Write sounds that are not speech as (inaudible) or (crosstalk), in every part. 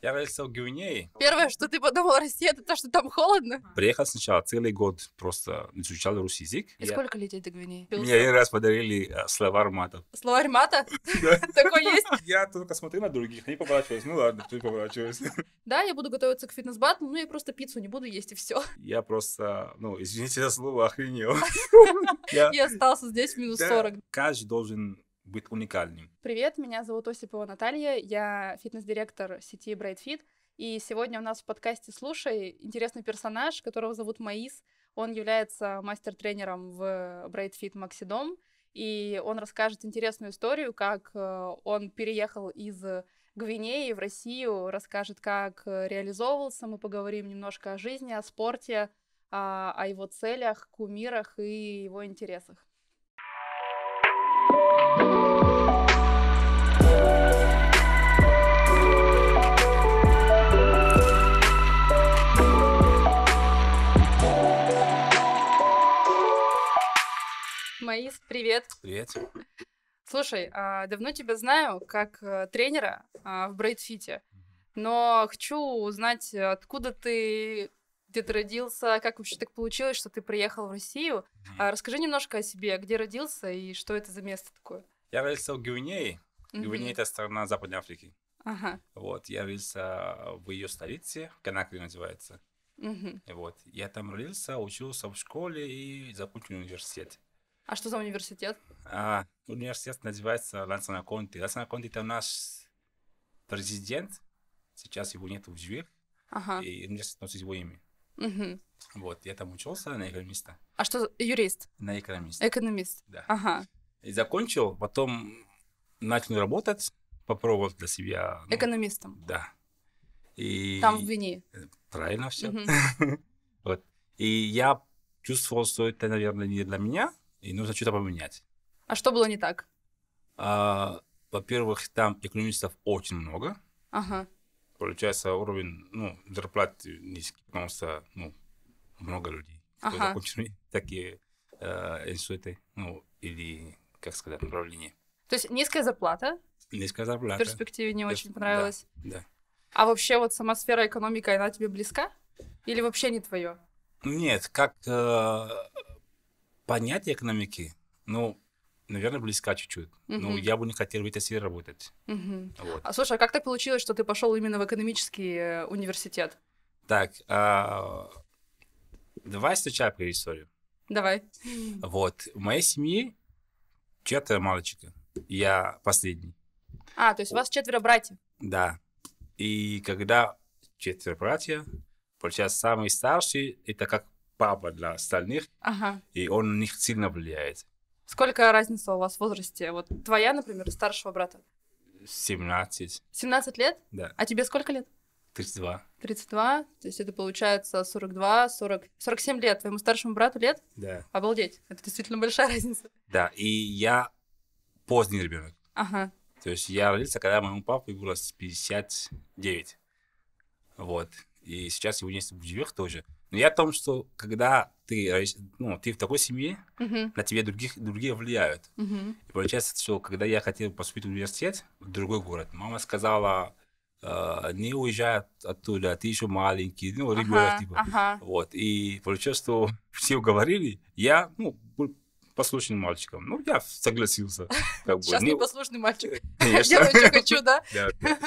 Я родился в Гвинее. Первое, что ты подумал о это то, что там холодно? Приехал сначала целый год, просто изучал русский язык. И я... сколько лететь до Гвинеи? Мне один раз подарили э, словарь мата. Словарь (laughs) мата? (laughs) Такой есть? (laughs) Я только смотрю на других, они поворачиваюсь. Ну ладно, ты поворачиваюсь. Да, я буду готовиться к фитнес-батлу, но ну я просто пиццу не буду есть, и все. Я просто, ну, извините за слово, охренел. Я остался здесь в минус 40. Каждый должен быть уникальным. Привет, меня зовут Осипова Наталья, я фитнес-директор сети Bright Fit, и сегодня у нас в подкасте «Слушай» интересный персонаж, которого зовут Маис. Он является мастер-тренером в Bright Fit Максидом, и он расскажет интересную историю, как э, он переехал из Гвинеи в Россию, расскажет, как э, реализовывался. Мы поговорим немножко о жизни, о спорте, о его целях, кумирах и его интересах. Маис, привет. Привет. Слушай, а, давно тебя знаю как э, тренера а, в Брайтфите, но хочу узнать, откуда ты, где ты родился, как вообще так получилось, что ты приехал в Россию. А, расскажи немножко о себе, где родился и что это за место такое. Я родился в Гвинее. Гвинея — это страна Западной Африки. Ага. Вот, я родился в ее столице, Канакри называется. Угу. Вот. Я там родился, учился в школе и закончил университет. А что за университет? А, университет называется Лансана Конти. Лансана Конти – это наш президент. Сейчас его нет в живых. Ага. И университет носит его имя. Угу. Вот, я там учился на экономиста. А что, юрист? На экономиста. Экономист. Да. Ага. И закончил, потом начал работать, попробовал для себя. Ну, Экономистом. Да. И... Там в Вене. Правильно все. Угу. (laughs) вот. И я чувствовал, что это, наверное, не для меня, и нужно что-то поменять. А что было не так? А, во-первых, там экономистов очень много. Ага. Получается, уровень ну, зарплат низкий, потому что ну, много людей, ага. кто закончили (laughs) такие э, институты, ну, или, как сказать, направления. То есть низкая зарплата? Низкая зарплата. В перспективе не Перс... очень понравилась? Да, да. А вообще вот сама сфера экономика, она тебе близка? Или вообще не твое? Нет, как э, понятие экономики, ну, наверное, близка чуть-чуть. Угу. Ну, Но я бы не хотел в этой сфере работать. Угу. Вот. А слушай, а как так получилось, что ты пошел именно в экономический э, университет? Так, а... давай сначала про историю. Давай. Вот. В моей семье четверо мальчика. Я последний. А, то есть у вас четверо братьев? Да. И когда четверо братья, получается, самый старший, это как папа для остальных, ага. и он на них сильно влияет. Сколько разница у вас в возрасте? Вот твоя, например, старшего брата? 17. 17 лет? Да. А тебе сколько лет? 32. 32, то есть это получается 42, 40, 47 лет. Твоему старшему брату лет? Да. Обалдеть, это действительно большая (laughs) разница. Да, и я поздний ребенок. Ага. То есть я родился, когда моему папе было 59. Вот. И сейчас его нет в живых тоже. Но я о том, что когда ты, ну, ты в такой семье, uh-huh. на тебя других, другие влияют. Uh-huh. И получается, что когда я хотел поступить в университет, в другой город, мама сказала, э, не уезжай оттуда, ты еще маленький, ну, ребенок, uh-huh. типа. Uh-huh. Вот, и получается, что (laughs) все уговорили, я, ну, был послушным мальчиком. Ну, я согласился. Как бы. Сейчас не послушный мальчик. Делаю, (laughs) что хочу, а да? (laughs)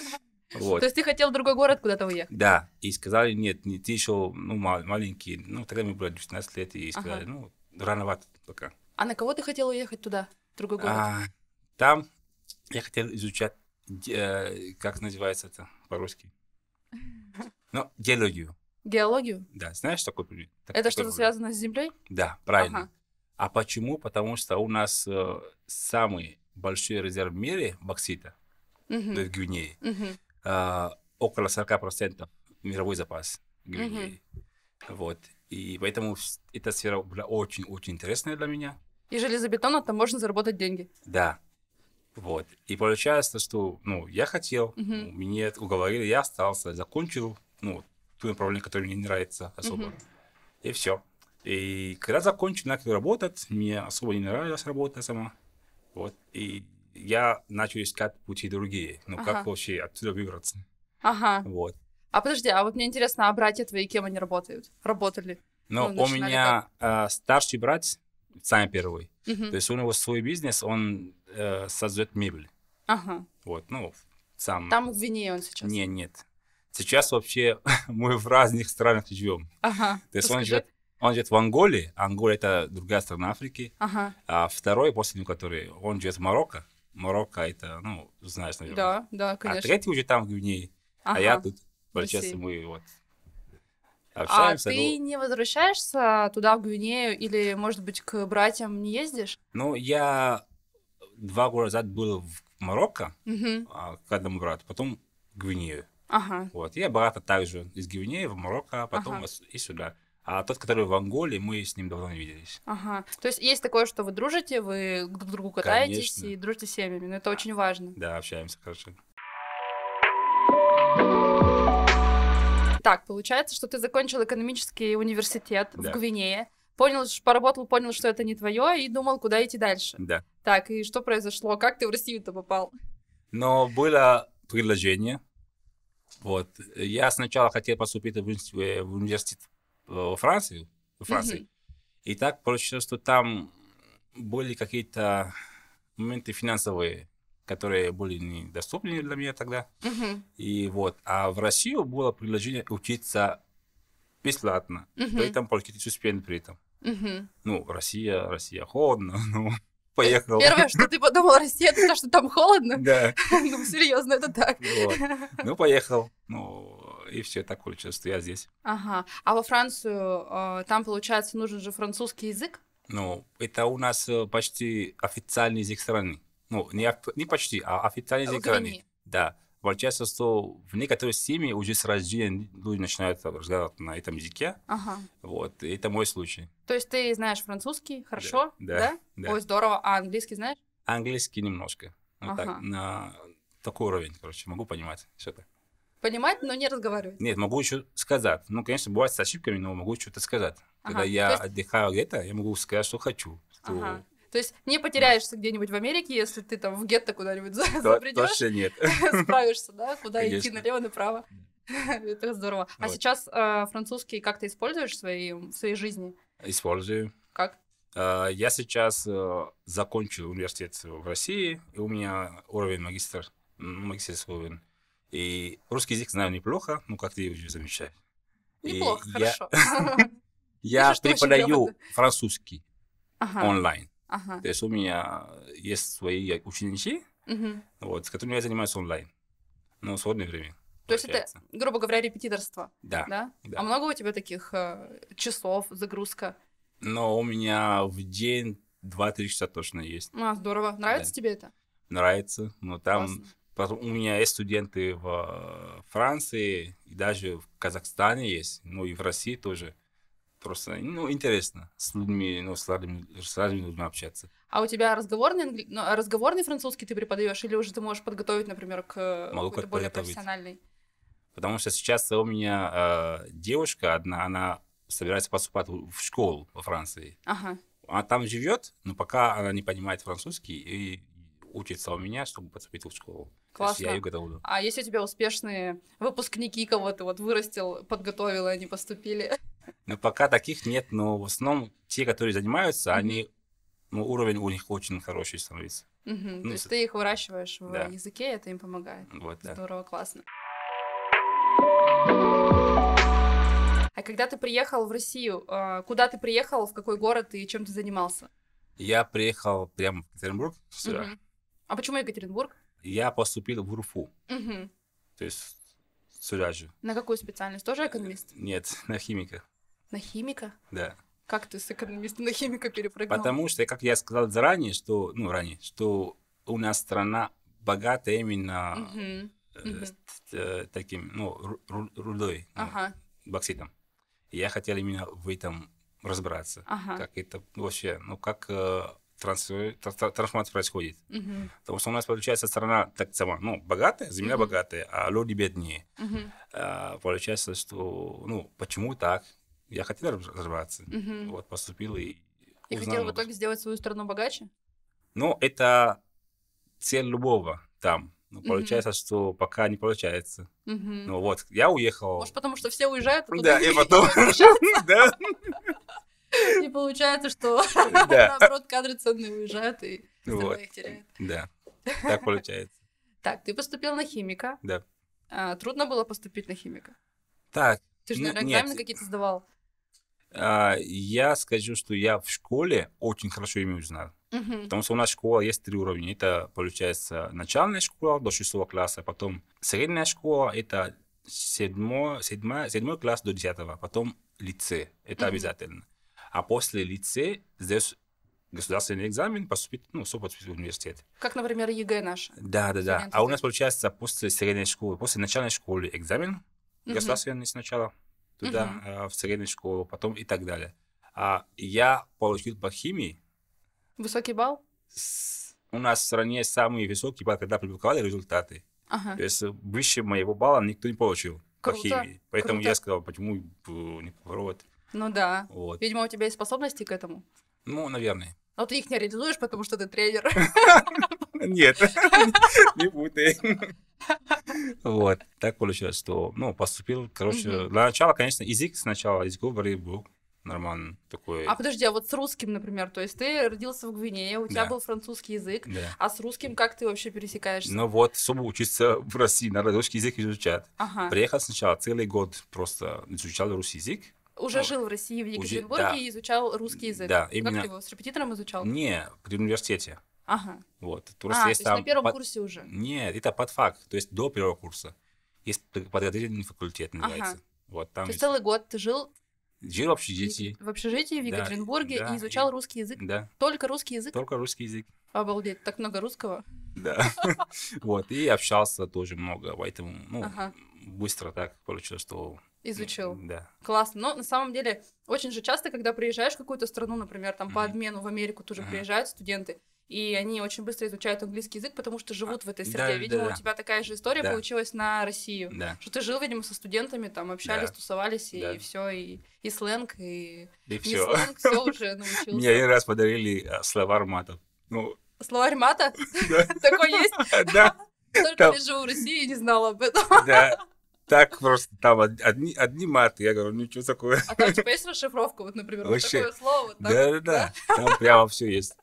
Вот. То есть ты хотел в другой город куда-то уехать? Да, и сказали, нет, не ты еще ну, маленький, ну, тогда мне было 19 лет, и сказали, ага. ну, рановато пока. А на кого ты хотел уехать туда, в другой город? А, там я хотел изучать, э, как называется это по-русски? Ну, геологию. Геологию? Да, знаешь такой предмет? Так, это что-то связано с землей? Да, правильно. Ага. А почему? Потому что у нас э, самый большой резерв в мире боксита, угу. в Гвинее. Угу. А, около 40% мировой запас грибной. Mm-hmm. Вот. И поэтому эта сфера была очень-очень интересная для меня. И железобетона там можно заработать деньги. Да. Вот. И получается, что ну, я хотел, mm-hmm. Ну, меня уговорили, я остался, закончил ну, ту направление, которое мне не нравится особо. Mm-hmm. И все. И когда закончил, начал работать, мне особо не нравилась работа сама. Вот. И я начал искать пути другие. Ну, ага. как вообще отсюда выбраться? Ага. Вот. А подожди, а вот мне интересно, а братья твои кем они работают? Работали? Но ну, ну, у меня э, старший брат, самый первый, угу. то есть у него свой бизнес, он э, создает мебель. Ага. Вот, ну, сам. Там в Гвинее он сейчас? Нет, нет. Сейчас вообще (laughs) мы в разных странах живем. Ага. То есть он живет он живет в Анголе. Анголе это другая страна Африки. Ага. А второй после него, который он живет в Марокко. Марокко, а это, ну, знаешь, наверное. Да, да, а конечно. А третий уже там в Гвинее, ага. а я тут. Получается, мы вот а общаемся. А ты ну... не возвращаешься туда, в Гвинею, или, может быть, к братьям не ездишь? Ну, я два года назад был в Марокко, угу. к одному брату, потом в Гвинею. Ага. Вот, я брата также из Гвинеи в Марокко, потом ага. и сюда. А тот, который в Анголе, мы с ним давно не виделись. Ага. То есть есть такое, что вы дружите, вы друг к другу катаетесь Конечно. и дружите с семьями. Но это а, очень важно. Да, общаемся хорошо. Так, получается, что ты закончил экономический университет да. в Гвинее. Понял, поработал, понял, что это не твое, и думал, куда идти дальше. Да. Так, и что произошло? Как ты в Россию-то попал? Но было предложение. Вот. Я сначала хотел поступить в, э, в университет во Франции, во Франции. Mm-hmm. И так получилось, что там были какие-то моменты финансовые, которые были недоступны для меня тогда. Mm-hmm. И вот. А в Россию было предложение учиться бесплатно, mm-hmm. при этом получить стипендию при этом. Mm-hmm. Ну, Россия, Россия, холодно, (laughs) ну, поехал. Первое, что ты подумал, Россия, это то, что там холодно? Да. (laughs) Ну, серьезно, это так. Ну, поехал. Ну, и все так такое что Я здесь. Ага. А во Францию э, там, получается, нужен же французский язык? Ну, это у нас э, почти официальный язык страны. Ну, не, не почти, а официальный язык страны. Да. Получается, что в некоторых семьях уже с рождения люди начинают разговаривать на этом языке. Ага. Вот, и это мой случай. То есть ты знаешь французский хорошо? Да. да? да. Ой, здорово. А английский знаешь? Английский немножко. Вот ага. так, на такой уровень, короче, могу понимать все это понимать, но не разговаривать. Нет, могу еще сказать. Ну, конечно, бывает с ошибками, но могу что-то сказать. Ага. Когда я есть... отдыхаю где-то, я могу сказать, что хочу. Что... Ага. То есть не потеряешься да. где-нибудь в Америке, если ты там в гетто куда-нибудь запредешь. нет. (laughs) Справишься, да, куда Конечно. идти налево, направо. (laughs) Это здорово. А сейчас э, французский как ты используешь в своей, жизни? Использую. Как? Э, я сейчас э, закончил университет в России, и у меня уровень магистр, магистрский уровень. И русский язык знаю неплохо, ну как ты уже замечаешь? Неплохо, хорошо. (laughs) Я преподаю французский онлайн. То есть у меня есть свои ученики, вот, с которыми я занимаюсь онлайн, но в свободное время. То есть это, грубо говоря, репетиторство. Да. да? да. А много у тебя таких э, часов, загрузка? Но у меня в день 2-3 часа точно есть. А, здорово. Нравится тебе это? Нравится. Но там Потом у меня есть студенты в э, Франции, и даже в Казахстане есть, ну и в России тоже. Просто, ну, интересно с людьми, ну, с разными, с разными людьми общаться. А у тебя разговорный, англи... ну, разговорный французский ты преподаешь, или уже ты можешь подготовить, например, к э, Могу какой-то более профессиональной? Потому что сейчас у меня э, девушка одна, она собирается поступать в школу во Франции. Ага. Она там живет, но пока она не понимает французский, и учится у меня, чтобы поступить в школу. Классно. я ее готовлю. А если у тебя успешные выпускники кого ты вот вырастил, подготовил, и они поступили? Ну, пока таких нет, но в основном те, которые занимаются, mm-hmm. они, ну, уровень у них очень хороший становится. Mm-hmm. Ну, То есть ты их выращиваешь в да. языке, это им помогает. Вот, да. Здорово, классно. А когда ты приехал в Россию, а, куда ты приехал, в какой город и чем ты занимался? Я приехал прямо в Екатеринбург сюда. Mm-hmm. А почему Екатеринбург? Я поступил в УРФУ. Угу. То есть сюда же. На какую специальность? Тоже экономист? Нет, на химика. На химика? Да. Как ты с экономиста на химика перепрыгнул? Потому что, как я сказал заранее, что, ну, ранее, что у нас страна богата именно угу. Э, э, таким, ну, рудой, ну, ага. ну, бокситом. И я хотел именно в этом разбираться, ага. как это вообще, ну, как э, трансфер, трансформация происходит. Угу. Потому что у нас, получается, страна так сама, ну, богатая, земля угу. богатая, а люди беднее. Угу. А, получается, что, ну, почему так? Я хотел разобраться. Угу. Вот поступил и И хотел в итоге сделать свою страну богаче? Ну, это цель любого там. Ну, получается, mm-hmm. что пока не получается. Mm-hmm. Ну вот, я уехал. Может, потому что все уезжают, а Да, и (laughs) потом. (laughs) Да. И получается, что (laughs) наоборот кадры ценные уезжают и их теряют. Да, так получается. Так, ты поступил на химика. Да. А, трудно было поступить на химика? Так. Ты же, ну, наверное, экзамены какие-то сдавал. А, я скажу, что я в школе очень хорошо ими знал. Угу. Потому что у нас школа есть три уровня. Это, получается, начальная школа до шестого класса, а потом средняя школа, это седьмой, седьмой, седьмой класс до десятого, потом лице. Это mm-hmm. обязательно а после лице здесь государственный экзамен, поступить, ну, поступить в университет. Как, например, ЕГЭ наш. Да, да, да. А у нас получается после средней школы, после начальной школы экзамен, угу. государственный сначала, туда, угу. в среднюю школу, потом и так далее. А я получил по химии. Высокий балл? С... У нас в стране самый высокий балл, когда публиковали результаты. Ага. То есть выше моего балла никто не получил Круто. по химии. Поэтому Круто. я сказал, почему э, не попробовать. Ну да. Вот. Видимо, у тебя есть способности к этому. Ну, наверное. Но а ты их не реализуешь, потому что ты тренер. (laughs) Нет, (laughs) не путай. Вот, так получилось, что, ну, поступил, короче, для начала, конечно, язык сначала, язык говорил был нормально такой. А подожди, а вот с русским, например, то есть ты родился в Гвинее, у тебя был французский язык, а с русским как ты вообще пересекаешься? Ну вот, чтобы учиться в России, надо русский язык изучать. Приехал сначала целый год, просто изучал русский язык, уже ну, жил в России, в Екатеринбурге да. и изучал русский язык. Да, именно... Как ты его, с репетитором изучал? Не, при университете. Ага. Вот. Просто а, есть то есть там на первом под... курсе уже? Нет, это под факт, то есть до первого курса. Есть подготовительный факультет, называется. Ага. Вот, там то есть целый год ты жил Жил в общежитии. В общежитии в Екатеринбурге да, и изучал и... русский язык. Да. Только русский язык. Только русский язык. Обалдеть, так много русского. Да. (laughs) Вот, и общался тоже много, поэтому, ну, быстро так получилось, что изучил. Да. Классно. Но на самом деле, очень же часто, когда приезжаешь в какую-то страну, например, там по обмену в Америку тоже приезжают студенты, и они очень быстро изучают английский язык, потому что живут в этой а, среде. видимо, у тебя такая же история получилась на Россию. Что ты жил, видимо, со студентами, там общались, тусовались, и все, и, и сленг, и, все. сленг, (laughs) уже научился. Мне один раз подарили а, словарь матов. Ну, словарь мата? (laughs) Такой есть? (laughs) Да. Только я лежу в России и не знала об этом. Да, так просто там одни, одни маты. Я говорю, ничего такое. А там типа есть расшифровка, вот, например, Вообще. вот такое слово? так, да, да, да, Там прямо все есть.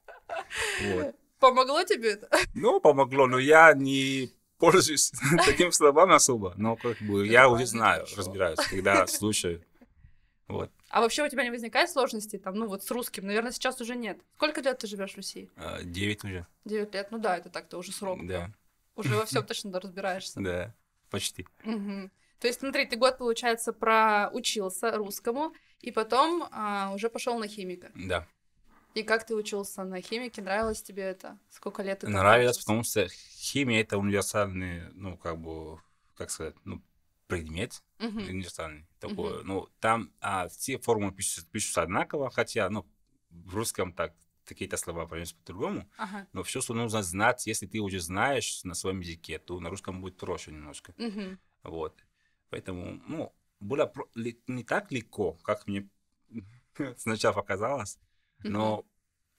Вот. Помогло тебе это? Ну, помогло, но я не пользуюсь (laughs) таким словами особо, но как бы я уже знаю, разбираюсь, когда слушаю. Вот. А вообще у тебя не возникает сложностей там, ну вот с русским? Наверное, сейчас уже нет. Сколько лет ты живешь в России? А, девять уже. Девять лет, ну да, это так-то уже срок. Да. Уже во всем точно разбираешься. (laughs) Да почти. Угу. То есть, смотри, ты год, получается, проучился русскому, и потом а, уже пошел на химика. Да. И как ты учился на химике? Нравилось тебе это? Сколько лет ты Нравилось, потому что химия это универсальный, ну, как бы, как сказать, ну, предмет uh универсальный. Такой, uh ну, там а, все формулы пишутся, пишутся одинаково, хотя, ну, в русском так какие-то слова произносятся по-другому, ага. но все, что нужно знать, если ты уже знаешь на своем языке, то на русском будет проще немножко. Угу. Вот. Поэтому, ну, было не так легко, как мне (laughs) сначала показалось, но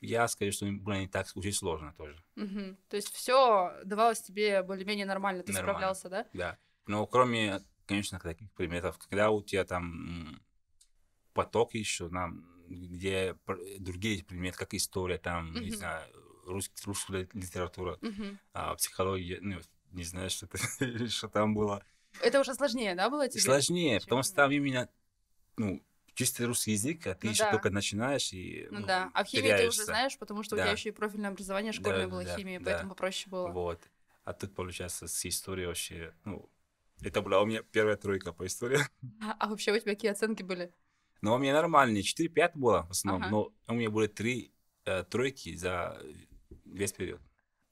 я скажу, что было не так очень сложно тоже. Угу. То есть все давалось тебе более-менее нормально, ты нормально. справлялся, да? Да. Но кроме, конечно, таких предметов, когда у тебя там поток еще, нам где другие предметы, как история, там, mm-hmm. не знаю, рус, русская литература, mm-hmm. а, психология, ну, не знаю, что, (laughs) что там было. Это уже сложнее, да, было тебе? Сложнее, Чем? потому что там именно, ну, чистый русский язык, а ты ну, еще да. только начинаешь и Ну, ну да, а в химии ты уже знаешь, потому что да. у тебя еще и профильное образование школьное да, было да, химия, да. поэтому попроще было. Вот. А тут, получается, с историей вообще, ну, это была у меня первая тройка по истории. а, а вообще у тебя какие оценки были? Но у меня нормальные 4-5 было в основном, ага. но у меня были 3 э, тройки за весь период.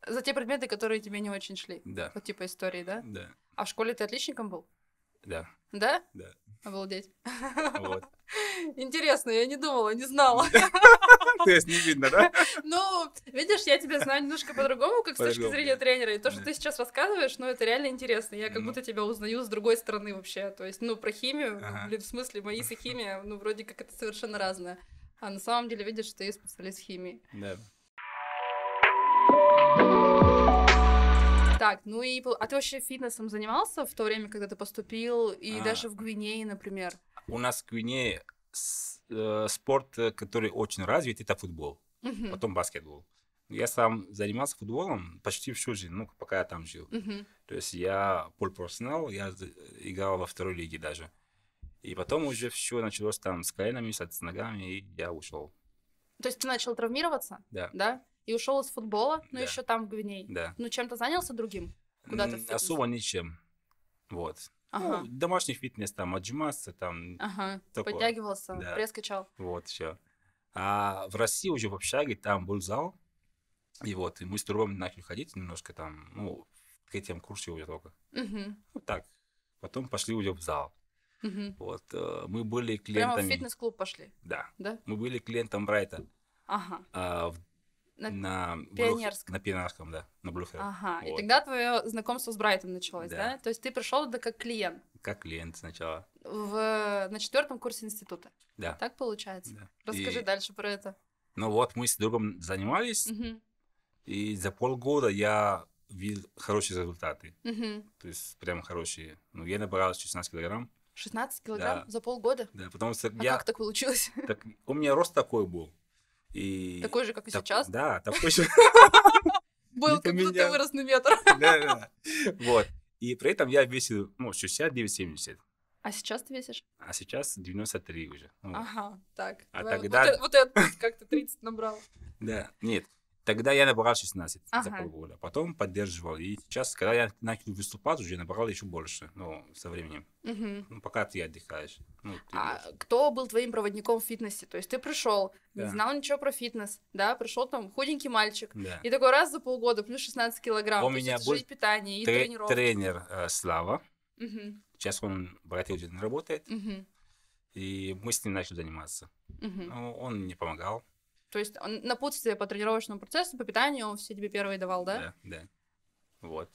За те предметы, которые тебе не очень шли? Да. Вот типа истории, да? Да. А в школе ты отличником был? Да. Да? Да. Обалдеть. Вот. (laughs) Интересно, я не думала, не знала. (laughs) То есть не видно, да? Ну, видишь, я тебя знаю немножко по-другому, как с точки зрения тренера. И то, что ты сейчас рассказываешь, ну, это реально интересно. Я как ну. будто тебя узнаю с другой стороны вообще. То есть, ну, про химию, блин, в смысле, мои и (laughs) химия, ну, вроде как это совершенно разное. А на самом деле, видишь, ты специалист химии. Да. Так, ну и... А ты вообще фитнесом занимался в то время, когда ты поступил? И а. даже в Гвинее, например? У нас в Гвинее э, спорт, э, который очень развит, это футбол. Угу. Потом баскетбол. Я сам занимался футболом почти всю жизнь, ну, пока я там жил. Угу. То есть я полпрофессионал, я играл во второй лиге даже. И потом уже все началось там с коленами, с ногами, и я ушел. То есть ты начал травмироваться? Да. Да? и ушел из футбола, но да. еще там в Гвинее. Да. Ну, чем-то занялся другим? Куда-то Особо ничем. Вот. Ну, ага. Ну, домашний фитнес, там, отжиматься, там. Ага, такое. подтягивался, да. пресс качал. Вот, все. А в России уже в общаге там был зал, и вот, и мы с другом начали ходить немножко там, ну, к этим курсе уже только. Угу. Вот так. Потом пошли уже в зал. Угу. Вот, э, мы были клиентами... Прямо в фитнес-клуб пошли? Да. Да? Мы были клиентом Брайта. Ага. А, в на, на Пионерском. На Пионерском, да, на Блюфе. Ага, вот. и тогда твое знакомство с Брайтом началось, да. да? То есть ты пришел да как клиент. Как клиент сначала. В, на четвертом курсе института. Да. Так получается. Да. Расскажи и... дальше про это. Ну вот, мы с другом занимались, угу. и за полгода я видел хорошие результаты. Угу. То есть прям хорошие. Ну, я набрал 16 килограмм. 16 килограмм да. за полгода? Да, потому что а я... как так получилось? Так, у меня рост такой был. И... Такой же, как и так... сейчас? Да, такой же. (laughs) Был, как будто вырос на метр. Да, да. Вот. И при этом я весил, ну, 69-70. А сейчас ты весишь? А сейчас 93 уже. Ага, так. А тогда... Вот, я э, как то 30 набрал. (laughs) Да, нет. Тогда я набрал 16 ага. за полгода, потом поддерживал. И сейчас, когда я начал выступать, уже набрал еще больше, ну, со временем. Угу. Ну, пока ты отдыхаешь. Ну, ты а можешь. кто был твоим проводником в фитнесе? То есть ты пришел, да. не знал ничего про фитнес, да, пришел там худенький мальчик, да. и такой раз за полгода плюс 16 килограмм. У меня был питание и тре- тренировка. Тренер э, Слава. Угу. Сейчас он братьев работает. Угу. И мы с ним начали заниматься. Угу. Ну, он мне помогал. То есть он на напутствие по тренировочному процессу, по питанию он все тебе первые давал, да? Да, да. Вот.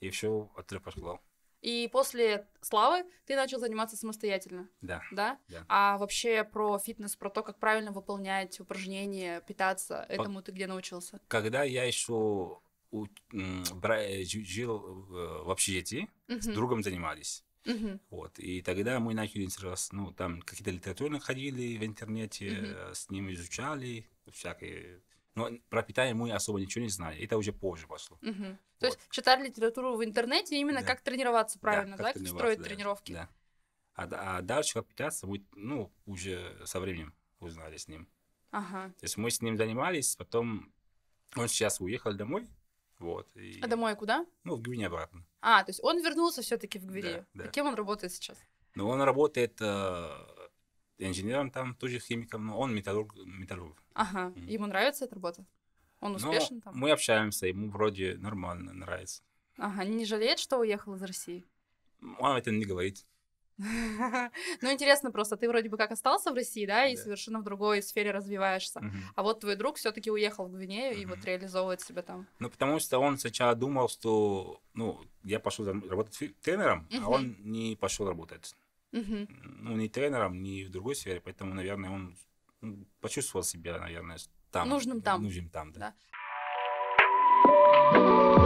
И все от пошло. И после славы ты начал заниматься самостоятельно. Да. Да? да. А вообще про фитнес, про то, как правильно выполнять упражнения, питаться, по... этому ты где научился? Когда я еще у... бра... жил э, в общежитии, угу. с другом занимались. Угу. Вот. И тогда мы начали раз, ну, там какие-то литературы находили в интернете, угу. с ним изучали всякие. Но про питание мы особо ничего не знали. Это уже позже пошло. Угу. Вот. То есть читали литературу в интернете именно да. как тренироваться правильно, да? Как, да? как строить да. тренировки. Да. А, а дальше как питаться, мы, ну, уже со временем узнали с ним. Ага. То есть мы с ним занимались, потом он сейчас уехал домой, вот, и... А домой куда? Ну, в Гвине обратно. А, то есть он вернулся все-таки в Гвине. Да, да. А кем он работает сейчас? Ну, он работает э, инженером там, тоже химиком, но он металлург. металлург. Ага, mm ему нравится эта работа? Он ну, успешен ну, там? Мы общаемся, ему вроде нормально нравится. Ага, не жалеет, что уехал из России? Он это не говорит. Ну, интересно просто, ты вроде бы как остался в России, да, и совершенно в другой сфере развиваешься. А вот твой друг все таки уехал в Гвинею и вот реализовывает себя там. Ну, потому что он сначала думал, что, ну, я пошел работать тренером, а он не пошел работать. Ну, не тренером, не в другой сфере, поэтому, наверное, он ну, почувствовал себя, наверное, там. Нужным там. Нужным там, да. да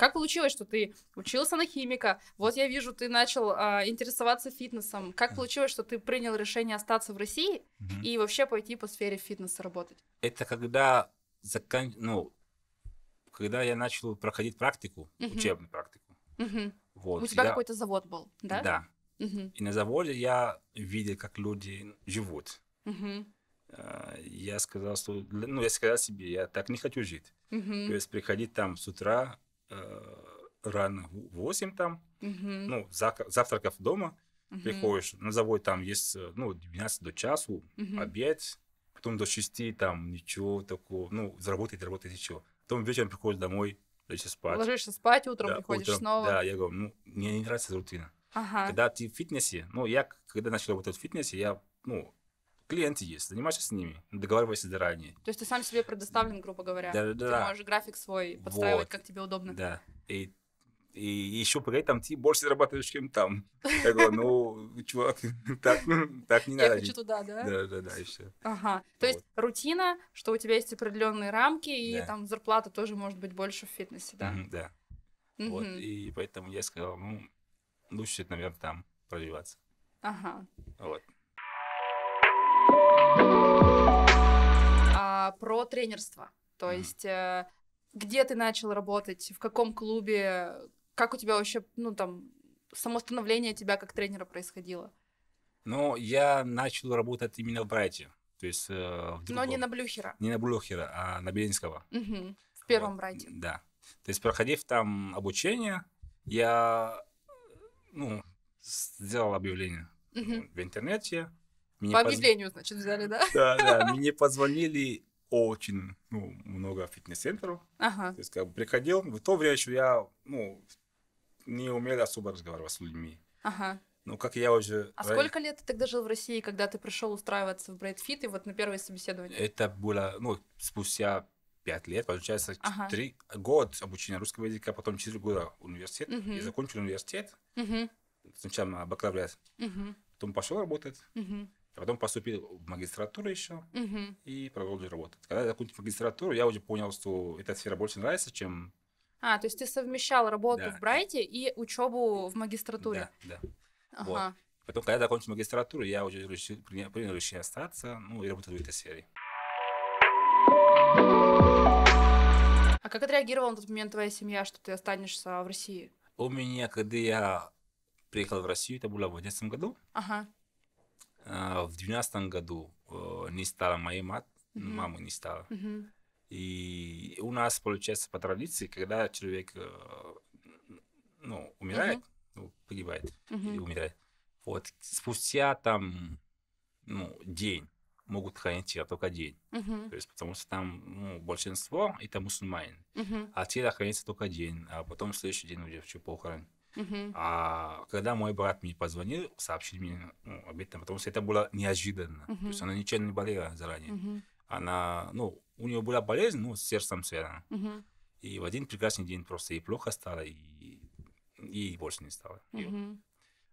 как получилось, что ты учился на химика? Вот я вижу, ты начал а, интересоваться фитнесом. Как получилось, что ты принял решение остаться в России mm-hmm. и вообще пойти по сфере фитнеса работать? Это когда закан... ну, когда я начал проходить практику, mm-hmm. учебную практику. Mm-hmm. Вот, У тебя я... какой-то завод был, да? Да. Mm-hmm. И на заводе я видел, как люди живут. Mm-hmm я сказал, что, ну, я сказал себе, я так не хочу жить. Mm-hmm. То есть приходить там с утра, Э, рано 8 там, угу. ну, завтраков дома, угу. приходишь, на ну, завод там есть, э, ну, 12 до часу, угу. обед, потом до 6 там ничего такого, ну, заработать, работать ничего, Потом вечером приходишь домой, дальше спать. Ложишься спать, утром да, приходишь утром, снова. Да, я говорю, ну, мне не нравится рутина. Ага. Когда ты в фитнесе, ну, я, когда начал работать в фитнесе, я, ну, клиенты есть, занимайся с ними, договаривайся заранее. То есть ты сам себе предоставлен, грубо говоря. Да, да, да. Ты можешь график свой подстраивать, вот. как тебе удобно. Да. И, и еще при этом ты больше зарабатываешь, чем там. Я говорю, ну, чувак, (laughs) так, так не надо. Я хочу туда, да? Да, да, да, и все. Ага. То есть рутина, что у тебя есть определенные рамки, и там зарплата тоже может быть больше в фитнесе, да? Да. Вот, и поэтому я сказал, ну, лучше, наверное, там развиваться. Ага. Вот. А, про тренерство. То есть, э, где ты начал работать, в каком клубе, как у тебя вообще, ну, там, само становление тебя как тренера происходило? Ну, я начал работать именно в Брайте. То есть... Э, в другом... Но не на Блюхера. Не на Блюхера, а на Белинского. Угу. В первом вот. Брайте. Да. То есть, проходив там обучение, я, ну, сделал объявление угу. в интернете, мне По объявлению, позв... значит, взяли, да? Да, да. Мне позвонили очень ну, много фитнес-центров. Ага. То есть, как бы приходил. В то время еще я ну, не умел особо разговаривать с людьми. Ага. Ну, как я уже... А сколько лет ты тогда жил в России, когда ты пришел устраиваться в Брайтфит и вот на первое собеседование? Это было, ну, спустя пять лет, получается, ага. 3 год обучения русского языка, потом четыре года университет. Угу. Я закончил университет. Угу. Сначала бакалавриат. Угу. Потом пошел работать. Угу. Потом поступил в магистратуру еще Uh -huh. и продолжил работать. Когда я закончил магистратуру, я уже понял, что эта сфера больше нравится, чем... А, то есть ты совмещал работу да. в Брайте и учебу в магистратуре. Да, да. Ага. Вот. Потом, когда я закончил магистратуру, я уже решил, принял, принял решение остаться ну, и работать в этой сфере. А как отреагировала на тот момент твоя семья, что ты останешься в России? У меня, когда я приехал в Россию, это было в 2011 году. Ага. А, в двенадцатом году э, не стала моей мат, mm-hmm. мамы не стала. Mm-hmm. И у нас получается по традиции, когда человек э, ну, умирает, mm-hmm. ну, погибает mm-hmm. или умирает, вот спустя там ну, день могут хранить тебя только день. Uh-huh. То есть, потому что там ну, большинство это мусульмане, uh-huh. а тело хранится только день, а потом в следующий день уже в похорон. А когда мой брат мне позвонил, сообщил мне ну, об этом, потому что это было неожиданно. Uh-huh. То есть она ничем не болела заранее. Uh-huh. Она, ну, у нее была болезнь, ну, с сердцем связана. Uh-huh. И в один прекрасный день просто ей плохо стало, и ей больше не стало. Uh-huh.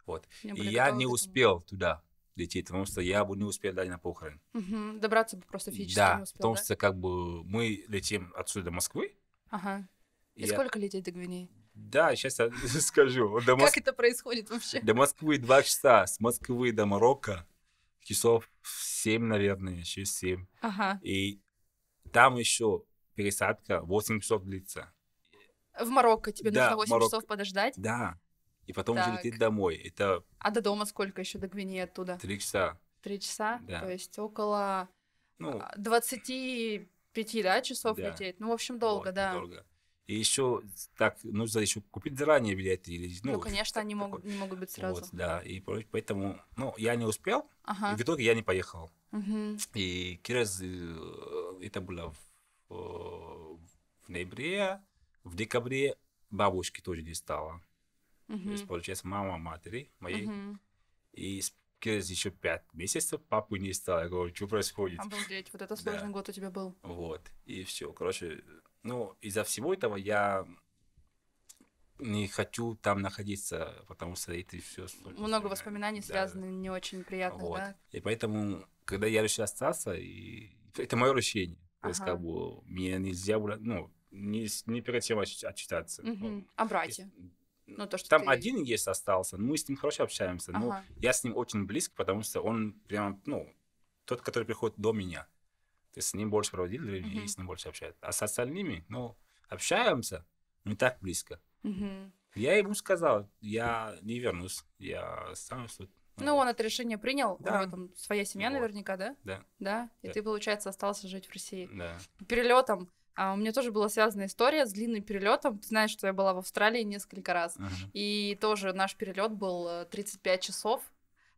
Вот. и я не успел туда лететь, потому что я бы не успел даже на похороны. Uh-huh. Добраться бы просто физически да, не успел, потому да? что как бы мы летим отсюда Москвы. Ага. И, и я... сколько лететь до Гвинеи? Да, сейчас я (laughs) скажу. До Мос... Как это происходит вообще? До Москвы два часа, с Москвы до Марокко часов семь, наверное, еще семь. Ага. И там еще пересадка 8 часов длится. В Марокко тебе да, нужно 8 Марокко. часов подождать? Да. И потом так. уже лететь домой. Это... А до дома сколько еще до Гвинеи оттуда? Три часа. Три часа? Да. То есть около ну, 25 а, да, часов да. лететь. Ну, в общем, долго, вот, да. Долго. И еще так нужно еще купить заранее билеты. Или, ну, ну конечно, они могут, не могут быть сразу. Вот, да, и поэтому ну, я не успел, ага. и в итоге я не поехал. Угу. И Кирас, э, это было в, э, в ноябре, в декабре бабушки тоже не стало. Угу. То есть, получается, мама матери моей. Угу. И через еще пять месяцев папу не стало. Я говорю, что происходит? Обалдеть, вот это сложный да. год у тебя был. Вот, и все. Короче, ну из-за всего этого я не хочу там находиться, потому что это все... Много воспоминаний да. связано не очень приятно, вот. да? И поэтому, когда я решил остаться, и... это мое решение. Ага. То есть, как бы, мне нельзя было, ну, не, не перед тем отчитаться. Угу. Ну, а братья? Ну, то, что там ты... один есть остался, мы с ним хорошо общаемся, ага. но я с ним очень близко, потому что он прям, ну, тот, который приходит до меня. Ты с ним больше проводил времени, mm-hmm. и с ним больше общаешься. А с остальными, ну, общаемся, но не так близко. Mm-hmm. Я ему сказал, я не вернусь, я останусь тут. Ну, он это решение принял, да. у него там своя семья вот. наверняка, да? Да. Да, и да. ты, получается, остался жить в России. Да. Перелетом. А у меня тоже была связана история с длинным перелетом. Ты знаешь, что я была в Австралии несколько раз. Uh-huh. И тоже наш перелет был 35 э, часов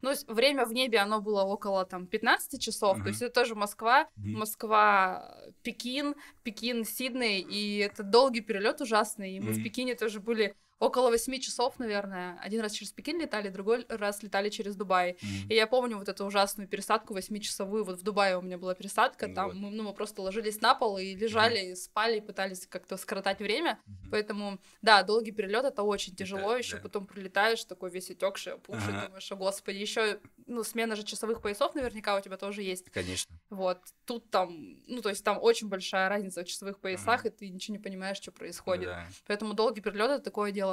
ну, время в небе, оно было около там 15 часов, uh-huh. то есть это тоже Москва, Москва, Пекин, Пекин, Сидней, и это долгий перелет ужасный, и мы uh-huh. в Пекине тоже были около 8 часов, наверное. Один раз через Пекин летали, другой раз летали через Дубай. Mm-hmm. И я помню вот эту ужасную пересадку 8-часовую. Вот в Дубае у меня была пересадка. Mm-hmm. Там мы, ну, мы просто ложились на пол и лежали, mm-hmm. спали, и пытались как-то скоротать время. Mm-hmm. Поэтому, да, долгий перелет это очень тяжело. Да, еще да. потом прилетаешь, такой весь отекший, опухший, ага. думаешь, о господи, еще ну, смена же часовых поясов наверняка у тебя тоже есть. Конечно. Вот. Тут там, ну, то есть там очень большая разница в часовых поясах, ага. и ты ничего не понимаешь, что происходит. Ну, да. Поэтому долгий перелет это такое дело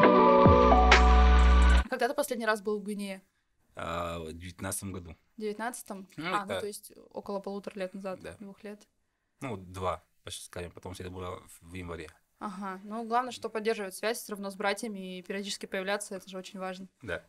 дело. Когда ты последний раз был в Гвинее? А, в девятнадцатом году. В девятнадцатом? Ну, а, это... ну то есть около полутора лет назад, да. двух лет. Ну, два, почти скажем, Потом что было в январе. Ага, ну главное, что поддерживать связь все равно с братьями и периодически появляться, это же очень важно. Да.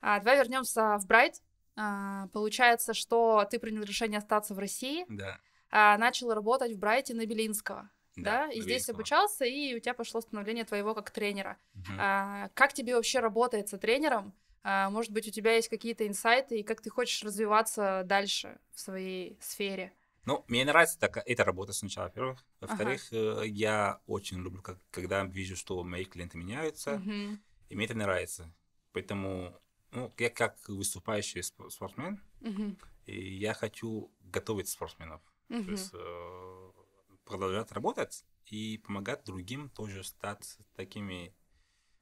А, давай вернемся в Брайт. А, получается, что ты принял решение остаться в России. Да. А, начал работать в Брайте на Белинского да, да и здесь весело. обучался, и у тебя пошло становление твоего как тренера. Угу. А, как тебе вообще работается тренером? А, может быть, у тебя есть какие-то инсайты, и как ты хочешь развиваться дальше в своей сфере? Ну, мне нравится так, эта работа сначала, во-первых. Во-вторых, ага. Э, я очень люблю, как, когда вижу, что мои клиенты меняются, угу. и мне это нравится. Поэтому ну, я как выступающий спортсмен, угу. и я хочу готовить спортсменов. Угу. То есть, э, продолжать работать и помогать другим тоже стать такими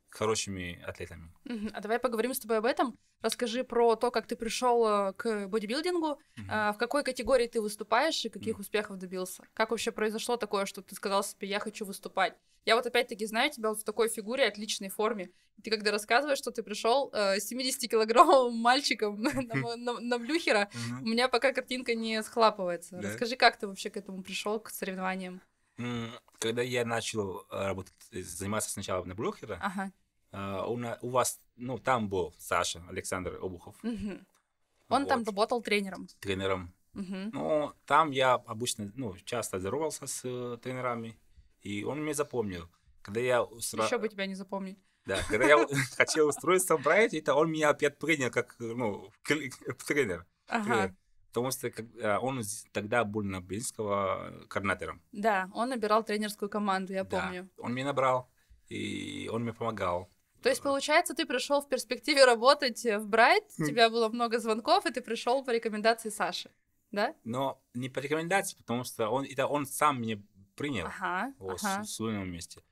хорошими атлетами. А давай поговорим с тобой об этом. Расскажи про то, как ты пришел э, к бодибилдингу, uh-huh. в какой категории ты выступаешь и каких uh-huh. успехов добился. Как вообще произошло такое, что ты сказал себе, я хочу выступать? Я вот опять-таки знаю тебя вот в такой фигуре, отличной форме. Ты когда рассказываешь, что ты пришел э, 70-килограммовым мальчиком (laughs) (laughs) на, Блюхера, у меня пока картинка не схлапывается. Расскажи, как ты вообще к этому пришел, к соревнованиям? Когда я начал э, работать, э, заниматься сначала на Блюхера, ага. А, у, на, вас, ну, там был Саша Александр Обухов. Он там работал тренером. Тренером. Ну, там я обычно, ну, часто здоровался с э, тренерами. И он меня запомнил. Когда я устра... Еще бы тебя не запомнить. Да, когда я (laughs) хотел устроиться в Брайте, это он меня опять принял как ну, (laughs) тренер. Ага. Потому что а, он тогда был на Бельского координатором. Да, он набирал тренерскую команду, я да, помню. Он меня набрал, и он мне помогал. То есть, получается, ты пришел в перспективе работать э, в Брайт, у хм. тебя было много звонков, и ты пришел по рекомендации Саши, да? Но не по рекомендации, потому что он, это он сам мне принял ага, вот, ага. в своем месте.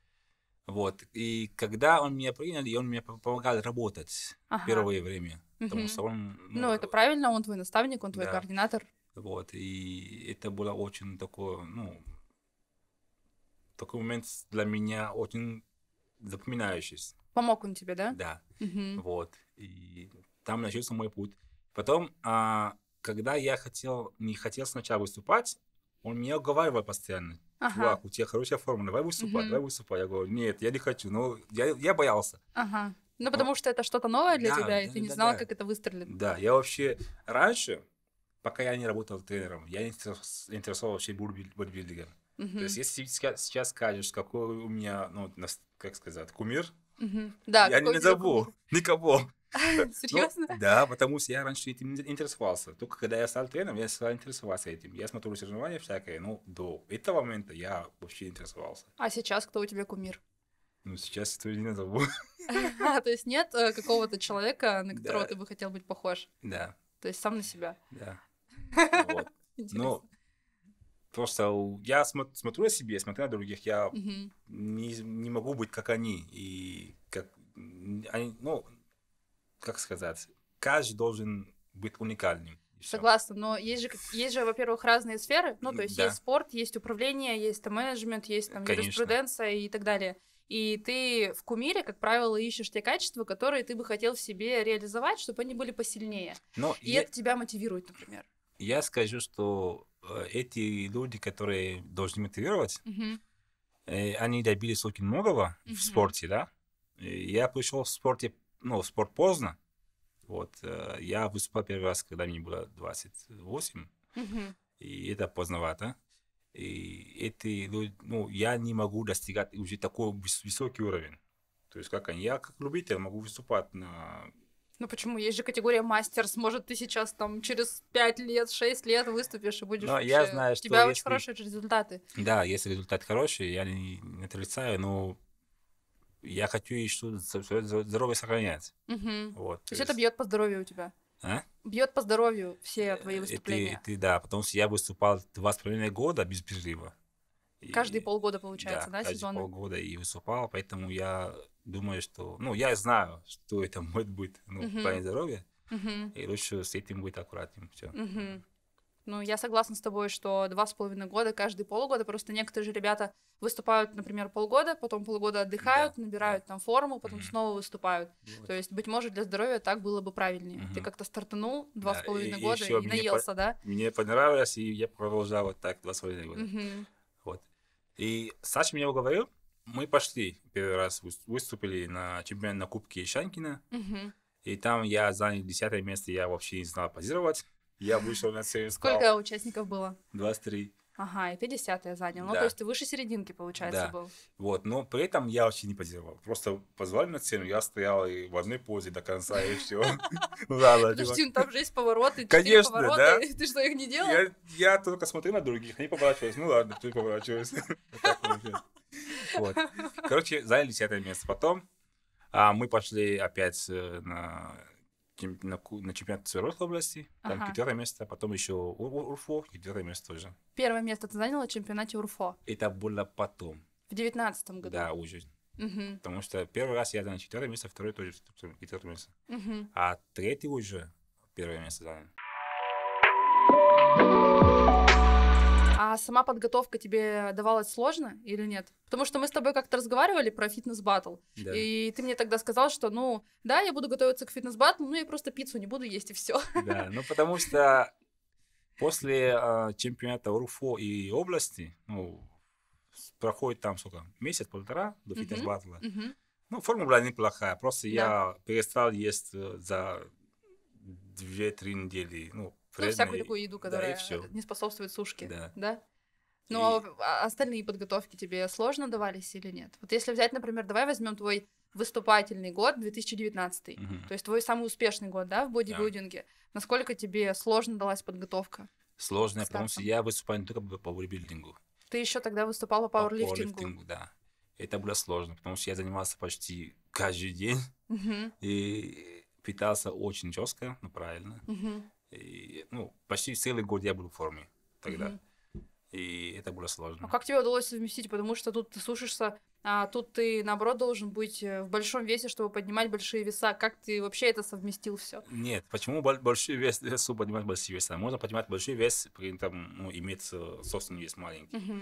Вот. И когда он меня принял, и он мне помогал работать ага. первое время. Угу. что он... Ну, ну, это правильно, он твой наставник, он твой да. координатор. Вот, и это было очень такое, ну, такой момент для меня очень запоминающийся. Помог он тебе, да? Да. Угу. Вот, и там начался мой путь. Потом, а, когда я хотел, не хотел сначала выступать, он меня уговаривал постоянно, Ага. Чувак, у тебя хорошая форма, давай выступай, угу. давай выступай. Я говорю, нет, я не хочу, но ну, я, я боялся. Ага. Ну, потому но... что это что-то новое для да, тебя, да, и ты да, не знал, да, как это выстрелит. Да, я вообще раньше, пока я не работал тренером, я не интересовался вообще бодибилдингом. Угу. То есть, если сейчас, скажешь, какой у меня, ну, как сказать, кумир, Угу. Да, я не назову никого. (laughs) Ну, Серьезно? Да, потому что я раньше этим интересовался. Только когда я стал тренером, я стал интересоваться этим. Я смотрю соревнования всякое, но ну, до этого момента я вообще интересовался. А сейчас кто у тебя кумир? Ну, сейчас это не назову. (laughs) А, то есть нет э, какого-то человека, на которого ты бы хотел быть похож? Да. То есть сам на себя? Да. (laughs) Ну, просто я смотрю на себе, смотрю на других, я не, не могу быть как они. И как ну, как сказать, каждый должен быть уникальным. Согласна, но есть же, есть же, во-первых, разные сферы, ну, то есть да. есть спорт, есть управление, есть там менеджмент, есть там Конечно. юриспруденция и так далее. И ты в кумире, как правило, ищешь те качества, которые ты бы хотел в себе реализовать, чтобы они были посильнее. Но и я... это тебя мотивирует, например. Я скажу, что э, эти люди, которые должны мотивировать, угу. они добились очень многого угу. в спорте, да. Я пришел в спорте ну, в спорт поздно. Вот, э, я выступал первый раз, когда мне было 28, mm-hmm. и это поздновато. И это, ну, я не могу достигать уже такой высокий уровень. То есть, как они, я как любитель могу выступать на ну почему? Есть же категория мастер, Может, ты сейчас там через 5 лет, 6 лет выступишь и будешь... Но вообще... я знаю, что... У тебя если... очень хорошие результаты. Да, если результат хороший, я не, не отрицаю, но я хочу и что здоровье сохранять. Угу. Вот, то, то есть это бьет по здоровью у тебя? А? Бьет по здоровью все э, твои выступления. И ты, ты, да, потому что я выступал два с половиной года без перерыва. И, каждые полгода получается, да, да каждые сезоны? полгода и выступал, поэтому я думаю, что, ну, я знаю, что это (laughs) может быть, ну, uh-huh. в плане здоровья, uh и лучше с этим быть аккуратным, все. uh ну, я согласна с тобой, что два с половиной года, каждые полгода, просто некоторые же ребята выступают, например, полгода, потом полгода отдыхают, да, набирают да. там форму, потом mm-hmm. снова выступают. Вот. То есть, быть может, для здоровья так было бы правильнее. Mm-hmm. Ты как-то стартанул два да, с половиной и, года и, и наелся, по- да? Мне понравилось, и я продолжал вот так два с половиной года. Mm-hmm. Вот. И Саша меня уговорил, мы пошли первый раз, выступили на чемпионат на Кубке Шанкина, mm-hmm. и там я занял десятое место, я вообще не знал позировать. Я вышел на север. Сколько участников было? 23. Ага, и 50 я занял. Ну, да. Ну, то есть ты выше серединки, получается, да. был. Вот, но при этом я вообще не позировал. Просто позвали на сцену, я стоял и в одной позе до конца, и все. (laughs) Типа. Ну да, да. Подожди, там же есть повороты, Конечно, да. (laughs) Ты что, их не делал? Я только смотрю на других, они поворачиваются. Ну ладно, ты поворачиваешься. (laughs) Вот. Короче, заняли 10 место. Потом а, мы пошли опять э, на на, на чемпионат Свердловской области, там ага. четвертое место, а потом еще Ур Урфо, четвертое место тоже. Первое место ты заняла в чемпионате Урфо? Это было потом. В девятнадцатом году? Да, уже. Угу. Потому что первый раз я занял четвертое место, второе тоже четвертое место. Угу. А третий уже первое место занял. А сама подготовка тебе давалась сложно или нет? Потому что мы с тобой как-то разговаривали про фитнес-баттл. Да. И ты мне тогда сказал, что, ну, да, я буду готовиться к фитнес-баттлу, но ну, я просто пиццу не буду есть и все. Да, ну потому что после э, чемпионата УРФО и области, ну, проходит там сколько, месяц-полтора до фитнес-баттла. Uh-huh, Ну, форма была неплохая, просто да. я перестал есть э, за 2-3 недели, ну, вредной. Ну, всякую такую еду, которая да, не способствует сушке. Да. да? Но ну, и... А а остальные подготовки тебе сложно давались или нет? Вот если взять, например, давай возьмем твой выступательный год 2019, угу. то есть твой самый успешный год, да, в бодибилдинге. Да. Насколько тебе сложно далась подготовка? Сложная, потому что я выступал не только по бодибилдингу. Ты еще тогда выступал по пауэрлифтингу. По пауэрлифтингу, да. Это было сложно, потому что я занимался почти каждый день угу. и питался очень жестко, ну правильно. Угу ну, почти целый год я был в форме тогда. Угу. И это было сложно. А как тебе удалось совместить? Потому что тут ты сушишься, а тут ты, наоборот, должен быть э, в большом весе, чтобы поднимать большие веса. Как ты вообще это совместил все? Нет, почему большой вес, весу (laughs) поднимать большие веса? Можно поднимать большой вес, при этом ну, иметь э, собственный вес маленький. Угу.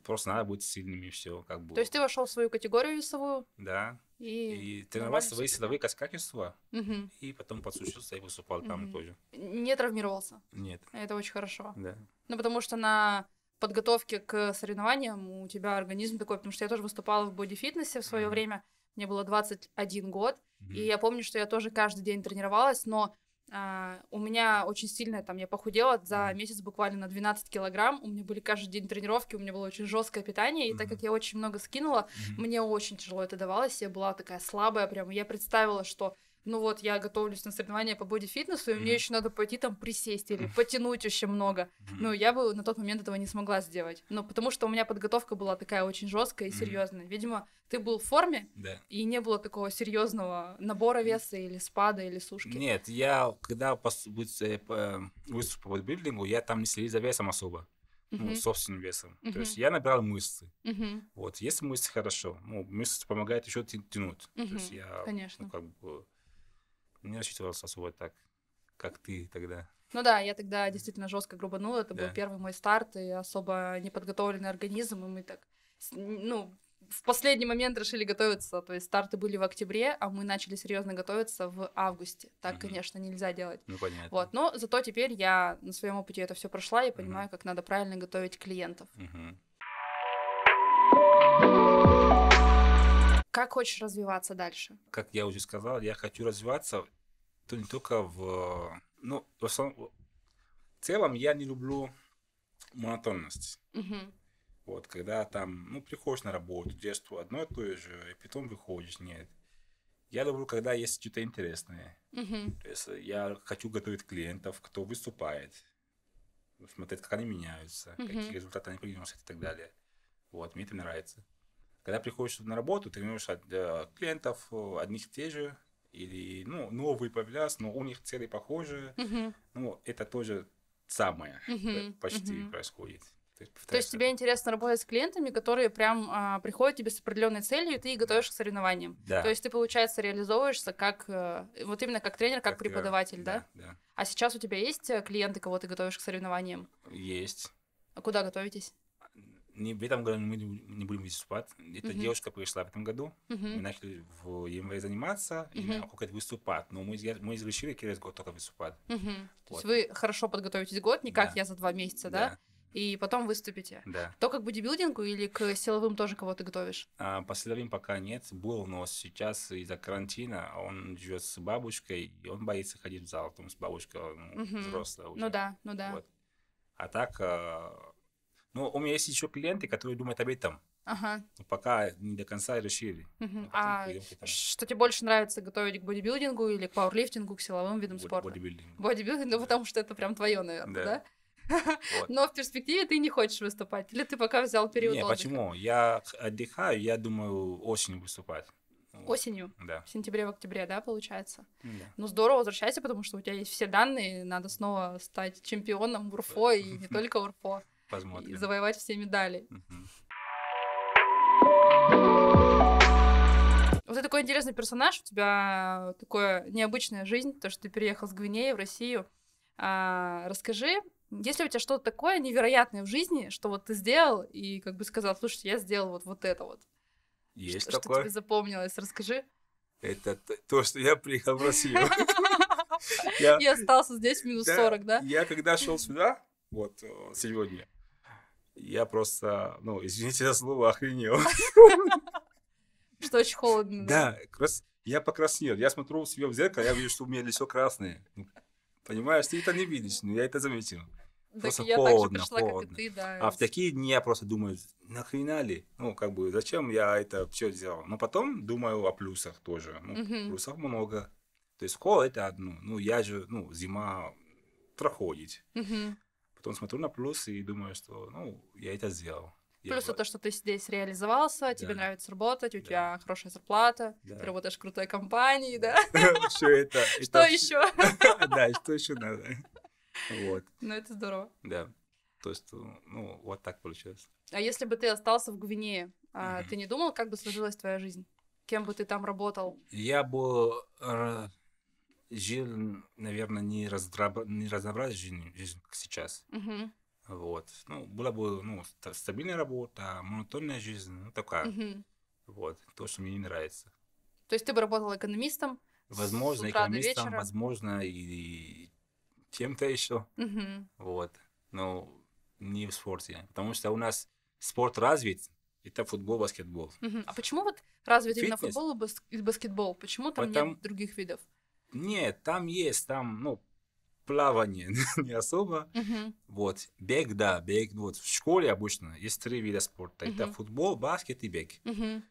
Просто надо быть сильными, все как бы. То есть ты вошел в свою категорию весовую? Да. И, и тренировал свои силовые качества, угу. и потом подсучился и выступал угу. там тоже. Не травмировался? Нет. Это очень хорошо. Да. Ну, потому что на подготовке к соревнованиям у тебя организм такой, потому что я тоже выступала в боди фитнесе в свое mm время, мне было 21 год, mm и я помню, что я тоже каждый день тренировалась, но а, у меня очень сильно, там, я похудела за месяц буквально на 12 килограмм. У меня были каждый день тренировки, у меня было очень жесткое питание, и так как я очень много скинула, мне очень тяжело это давалось. Я была такая слабая, прям. Я представила, что ну вот я готовлюсь на соревнования по бодифитнесу, и mm мне еще надо пойти там присесть или потянуть еще много. mm Ну, я бы на тот момент этого не смогла сделать. Но ну, потому что у меня подготовка была такая очень жесткая и серьезная. mm Видимо, ты был в форме, да. и не было такого серьезного набора веса или спада, или сушки. Нет, я когда выступал э, выступ по бодибилдингу, я там не следил за весом особо. Uh-huh. собственным весом. Uh-huh. То есть я набирал мышцы. Uh-huh. Вот, если мышцы хорошо, ну, мышцы помогают еще тянуть. Uh-huh. То есть я, ну, Конечно. ну, как бы, не рассчитывался особо так, как ты тогда. Ну да, я тогда действительно жестко грубанула. Это да. был первый мой старт, и особо неподготовленный организм, и мы так, ну, в последний момент решили готовиться. То есть старты были в октябре, а мы начали серьезно готовиться в августе. Так, угу. конечно, нельзя делать. Ну, понятно. Вот. Но зато теперь я на своем опыте это все прошла и понимаю, угу. как надо правильно готовить клиентов. Угу. Как хочешь развиваться дальше? Как я уже сказал, я хочу развиваться то не только в... Ну, в, основном, в целом я не люблю монотонность. Угу. Вот, когда там, ну, приходишь на работу, делаешь одно и то же, и потом выходишь, нет. Я люблю, когда есть что-то интересное. Угу. То есть я хочу готовить клиентов, кто выступает, смотреть, как они меняются, угу. какие результаты они приносят и так далее. Вот, мне это нравится. Когда приходишь на работу, ты имеешь э, от клиентов э, одних и тех же, или ну, новые появляются, но у них цели похожие. Угу. Ну, это тоже самое угу. почти угу. происходит. То есть, тебе интересно работать с клиентами, которые прям а, приходят тебе с определенной целью, и ты их готовишь к соревнованиям. Да. То есть ты, получается, реализовываешься как вот именно как тренер, как, как преподаватель, да? да? Да. А сейчас у тебя есть клиенты, кого ты готовишь к соревнованиям? Есть. А куда готовитесь? не, в этом году мы не будем выступать. Эта uh-huh. девушка пришла в этом году. Uh-huh. Мы начали в январе заниматься, uh-huh. и как выступать. Но мы, мы решили через год только выступать. Uh-huh. Вот. То есть вы хорошо подготовитесь год, не как да. я за два месяца, да? да? И потом выступите. Да. То как бодибилдингу или к силовым тоже кого-то готовишь? А, по силовым пока нет. Был, но сейчас из-за карантина он живет с бабушкой, и он боится ходить в зал, потому что бабушка ну, uh-huh. взрослая уже. Ну да, ну да. Вот. А так а, но у меня есть еще клиенты, которые думают об этом. Ага. пока не до конца решили. Угу. А что тебе больше нравится готовить к бодибилдингу или к пауэрлифтингу, к силовым видам Боди- спорта? Бодибилдингу. Бодибилдинг, ну потому что это прям твое, наверное, да? да? Вот. Но в перспективе ты не хочешь выступать, или ты пока взял период Нет, отдыха? почему? Я отдыхаю, я думаю осенью выступать. Осенью? Да. В сентябре, октябре, да, получается? Да. Ну, здорово, возвращайся, потому что у тебя есть все данные, надо снова стать чемпионом в УРФО и не только УРФО. Посмотрим. и завоевать все медали. Вот ты такой интересный персонаж, у тебя такая необычная жизнь, то, что ты переехал с Гвинеи в Россию. А, расскажи, ли у тебя что-то такое невероятное в жизни, что вот ты сделал и как бы сказал, слушай, я сделал вот, вот это вот. Есть что, такое. Что тебе запомнилось, расскажи. Это то, что я приехал в Россию. (laughs) Я остался здесь минус 40, да? Я когда шел сюда, вот э, сегодня, я просто, ну, извините за слово, охренел. Что очень холодно. Да, я покраснел. Я смотрю в себя в зеркало, я вижу, что у меня лицо красное. Ну, понимаешь, ты это не видишь, но я это заметил. Просто так холодно, пришла, холодно. ты, да. А в такие дни я просто думаю, нахрена ли? Ну, как бы, зачем я это все сделал. Но потом думаю о плюсах тоже. Ну, угу. плюсов много. То есть холод это одно. Ну, я же, ну, зима проходит. Угу. Потом смотрю на плюс и думаю, что, ну, я это сделал. Плюс я... то, что ты здесь реализовался, да. тебе нравится работать, у да. тебя хорошая зарплата, да. ты работаешь в крутой компании, да? (laughs) Все это? (laughs) Что еще? (laughs) Да, что еще надо? Вот. Ну, это здорово. Да. То есть, ну, вот так получилось. А если бы ты остался в Гвинее, а, ты не думал, как бы сложилась твоя жизнь? Кем бы ты там работал? Я бы э, жил, наверное, не, раздраб... не разнообразная жизнь, жизнь, как сейчас. Угу. Вот. Ну, была бы ну, стабильная работа, монотонная жизнь, ну, такая. Угу. Вот. То, что мне не нравится. То есть ты бы работал экономистом? Возможно, с утра экономистом, до возможно, и, и чем-то еще. Угу. Вот. Но не в спорте. Потому что у нас спорт развит, это футбол, баскетбол. Угу. А почему вот развит Фитнес? именно футбол и, бас- и баскетбол? Почему там Потом... нет других видов? Нет, там есть, там, ну, плавание (laughs) не особо. Uh-huh. Вот, бег, да, бег. Вот в школе обычно есть три вида спорта. Uh-huh. Это футбол, баскет и бег. Uh-huh.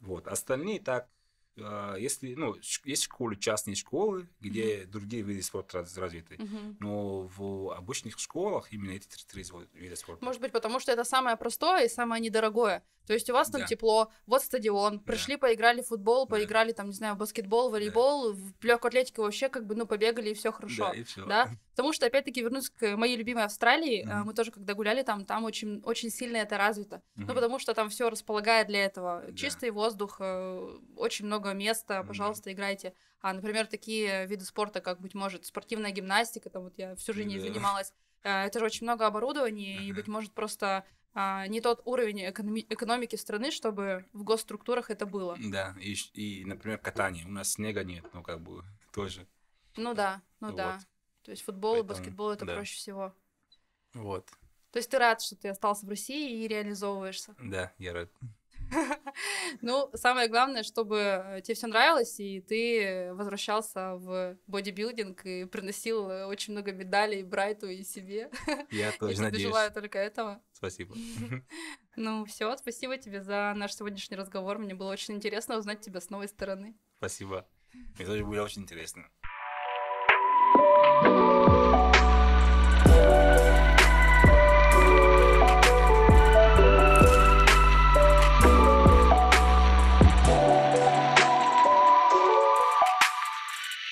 Вот, остальные так а, если, ну, есть школы, частные школы, где mm-hmm. другие виды спорта развиты, mm-hmm. но в обычных школах именно эти три вида спорта. Может быть, потому что это самое простое и самое недорогое. То есть у вас там да. тепло, вот стадион, пришли, да. поиграли в футбол, да. поиграли там, не знаю, в баскетбол, волейбол, да. в легкую атлетику вообще как бы, ну, побегали и все хорошо. Да, и все. Да? Потому что, опять-таки, вернусь к моей любимой Австралии, mm-hmm. мы тоже когда гуляли там, там очень, очень сильно это развито. Mm-hmm. Ну, потому что там все располагает для этого. Да. Чистый воздух, э, очень много много места, пожалуйста, mm играйте. А, например, такие виды спорта, как, быть может, спортивная гимнастика, там вот я всю жизнь yeah. занималась, э, это же очень много оборудования, mm-hmm. и, быть может, просто а, не тот уровень экономи- экономики страны, чтобы в госструктурах это было. Да, и, и, например, катание. У нас снега нет, ну как бы (laughs) тоже. Ну да, ну вот. да. То есть футбол Поэтому, и баскетбол это да. проще всего. Вот. То есть ты рад, что ты остался в России и реализовываешься? Да, я рад. (laughs) Ну, самое главное, чтобы тебе все нравилось, и ты возвращался в бодибилдинг и приносил э, очень много медалей Брайту и себе. (laughs) Я тоже надеюсь. желаю только этого. Спасибо. (laughs) Ну, все, спасибо тебе за наш сегодняшний разговор. Мне было очень интересно узнать тебя с новой стороны. Спасибо. Мне тоже было очень интересно.